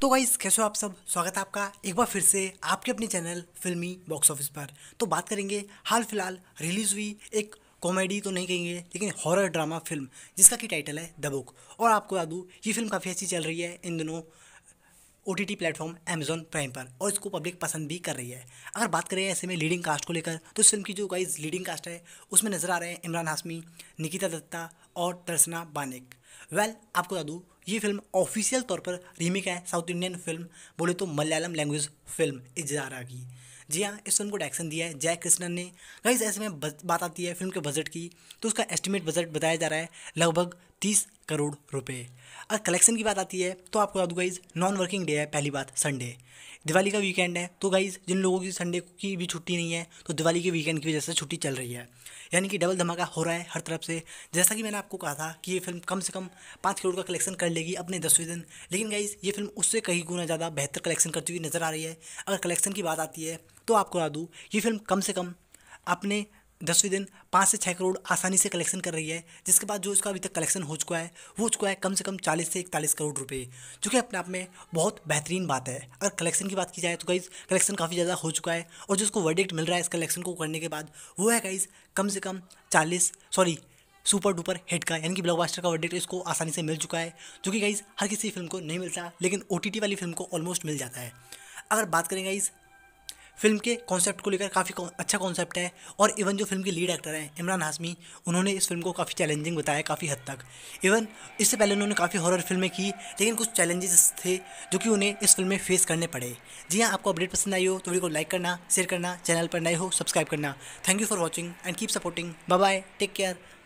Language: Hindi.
तो गाइस कैसे हो आप सब स्वागत है आपका एक बार फिर से आपके अपने चैनल फिल्मी बॉक्स ऑफिस पर तो बात करेंगे हाल फिलहाल रिलीज़ हुई एक कॉमेडी तो नहीं कहेंगे लेकिन हॉरर ड्रामा फिल्म जिसका कि टाइटल है द बुक और आपको बता दूँ ये फिल्म काफ़ी अच्छी चल रही है इन दिनों O T T platform Amazon Prime पर और इसको पब्लिक पसंद भी कर रही है अगर बात करें ऐसे में लीडिंग कास्ट को लेकर तो इस फिल्म की जो गाइज लीडिंग कास्ट है उसमें नज़र आ रहे हैं इमरान हाशमी निकिता दत्ता और दर्शना बानिक वेल well, आपको बता दूँ ये फिल्म ऑफिशियल तौर पर रीमेक है साउथ इंडियन फिल्म बोले तो मलयालम लैंग्वेज फिल्म इजारा की जी हाँ इस फिल्म को डायरेक्शन दिया है जय कृष्णन ने गाइज ऐसे में बात आती है फिल्म के बजट की तो उसका एस्टिमेट बजट बताया जा रहा है लगभग तीस करोड़ रुपए अगर कलेक्शन की बात आती है तो आपको दूँ गाइज नॉन वर्किंग डे है पहली बात संडे दिवाली का वीकेंड है तो गाइज जिन लोगों की संडे की भी छुट्टी नहीं है तो दिवाली के वीकेंड की वजह से छुट्टी चल रही है यानी कि डबल धमाका हो रहा है हर तरफ से जैसा कि मैंने आपको कहा था कि ये फिल्म कम से कम पाँच करोड़ का कलेक्शन कर लेगी अपने दसवें दिन लेकिन गाइज ये फिल्म उससे कहीं गुना ज़्यादा बेहतर कलेक्शन करती हुई नज़र आ रही है अगर कलेक्शन की बात आती है तो आपको बता दूँ ये फिल्म कम से कम अपने दसवें दिन पाँच से छः करोड़ आसानी से कलेक्शन कर रही है जिसके बाद जो इसका अभी तक कलेक्शन हो चुका है वो हो चुका है कम से कम चालीस से इकतालीस करोड़ रुपए जो कि अपने आप में बहुत बेहतरीन बात है अगर कलेक्शन की बात की जाए तो गाइज़ कलेक्शन काफ़ी ज़्यादा हो चुका है और जो उसको वर्डिक्ट मिल रहा है इस कलेक्शन को करने के बाद वो है गाइज़ कम से कम चालीस सॉरी सुपर डुपर हिट का यानी कि ब्लॉकबस्टर का वर्डिक्ट इसको आसानी से मिल चुका है जो कि गाइज़ हर किसी फिल्म को नहीं मिलता लेकिन ओ वाली फिल्म को ऑलमोस्ट मिल जाता है अगर बात करें गाइज़ फिल्म के कॉन्सेप्ट को लेकर काफ़ी अच्छा कॉन्सेप्ट है और इवन जो फिल्म के लीड एक्टर हैं इमरान हाशमी उन्होंने इस फिल्म को काफ़ी चैलेंजिंग बताया काफ़ी हद तक इवन इससे पहले उन्होंने काफ़ी हॉरर फिल्में की लेकिन कुछ चैलेंजेस थे जो कि उन्हें इस फिल्म में फेस करने पड़े जी हाँ आपको अपडेट पसंद आई हो तो वीडियो को लाइक करना शेयर करना चैनल पर नए हो सब्सक्राइब करना thank you for watching and keep supporting bye bye take care